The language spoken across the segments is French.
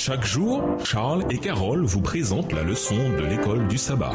Chaque jour, Charles et Carole vous présentent la leçon de l'école du sabbat.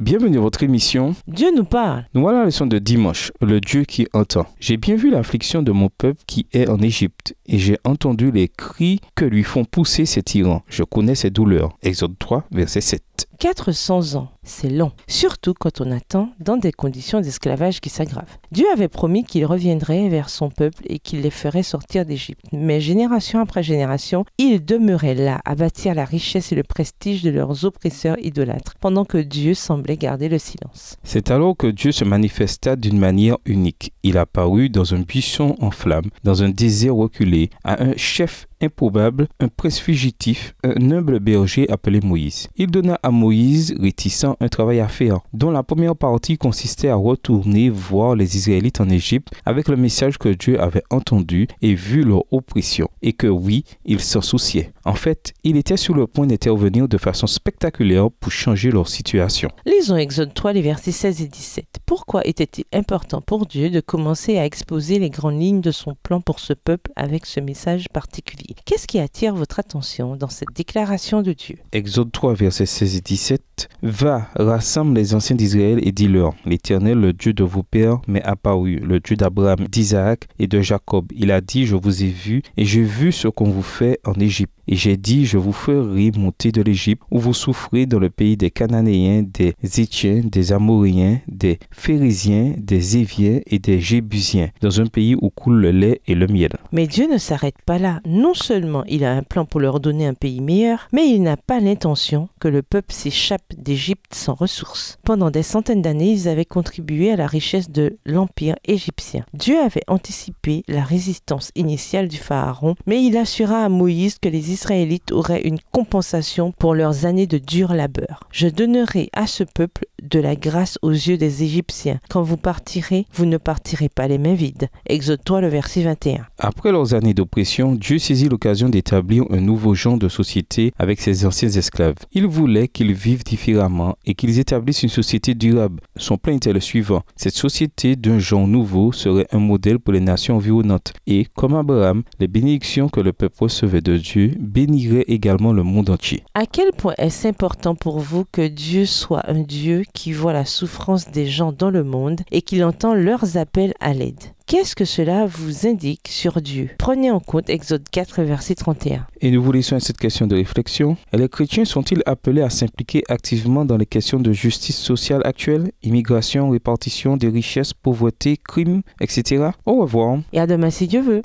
Bienvenue à votre émission. Dieu nous parle. Nous voilà la leçon de dimanche, le Dieu qui entend. J'ai bien vu l'affliction de mon peuple qui est en Égypte, et j'ai entendu les cris que lui font pousser ses tyrans. Je connais ses douleurs. Exode 3, verset 7. 400 ans, c'est long, surtout quand on attend dans des conditions d'esclavage qui s'aggravent. Dieu avait promis qu'il reviendrait vers son peuple et qu'il les ferait sortir d'Égypte, mais génération après génération, ils demeuraient là à bâtir la richesse et le prestige de leurs oppresseurs idolâtres, pendant que Dieu semblait garder le silence. C'est alors que Dieu se manifesta d'une manière unique. Il apparut dans un buisson en flammes, dans un désert reculé, à un chef improbable, un prince fugitif, un humble berger appelé Moïse. Il donna à Moïse, réticent, un travail à faire, dont la première partie consistait à retourner voir les Israélites en Égypte avec le message que Dieu avait entendu et vu leur oppression, et que oui, il s'en souciait. En fait, il était sur le point d'intervenir de façon spectaculaire pour changer leur situation. Lisons Exode 3, les versets 16 et 17. Pourquoi était-il important pour Dieu de commencer à exposer les grandes lignes de son plan pour ce peuple avec ce message particulier Qu'est-ce qui attire votre attention dans cette déclaration de Dieu Exode 3, verset 16 et 17. Va, rassemble les anciens d'Israël et dis-leur, l'Éternel, le Dieu de vos pères, m'est apparu, le Dieu d'Abraham, d'Isaac et de Jacob. Il a dit, je vous ai vu, et j'ai vu ce qu'on vous fait en Égypte. Et j'ai dit, je vous ferai monter de l'Égypte, où vous souffrez dans le pays des Cananéens, des Étiens, des Amoréens, des Phérisiens, des Éviens et des Jébusiens, dans un pays où coule le lait et le miel. Mais Dieu ne s'arrête pas là. Non seulement il a un plan pour leur donner un pays meilleur, mais il n'a pas l'intention que le peuple s'échappe d'Égypte sans ressources. Pendant des centaines d'années, ils avaient contribué à la richesse de l'Empire égyptien. Dieu avait anticipé la résistance initiale du Pharaon, mais il assura à Moïse que les Israélites auraient une compensation pour leurs années de dur labeur. Je donnerai à ce peuple de la grâce aux yeux des Égyptiens. Quand vous partirez, vous ne partirez pas les mains vides. Exode toi le verset 21. Après leurs années d'oppression, Dieu saisit l'occasion d'établir un nouveau genre de société avec ses anciens esclaves. Il voulait qu'ils vivent différemment et qu'ils établissent une société durable. Son plan était le suivant. Cette société d'un genre nouveau serait un modèle pour les nations environnantes et, comme Abraham, les bénédictions que le peuple recevait de Dieu béniraient également le monde entier. À quel point est-ce important pour vous que Dieu soit un Dieu qui voit la souffrance des gens dans le monde et qu'il entend leurs appels à l'aide Qu'est-ce que cela vous indique sur Dieu Prenez en compte Exode 4, verset 31. Et nous vous laissons à cette question de réflexion. Les chrétiens sont-ils appelés à s'impliquer activement dans les questions de justice sociale actuelle Immigration, répartition des richesses, pauvreté, crimes, etc. Au revoir. Et à demain si Dieu veut.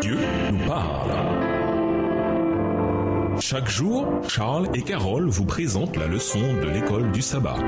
Dieu nous parle. Chaque jour, Charles et Carole vous présentent la leçon de l'école du sabbat.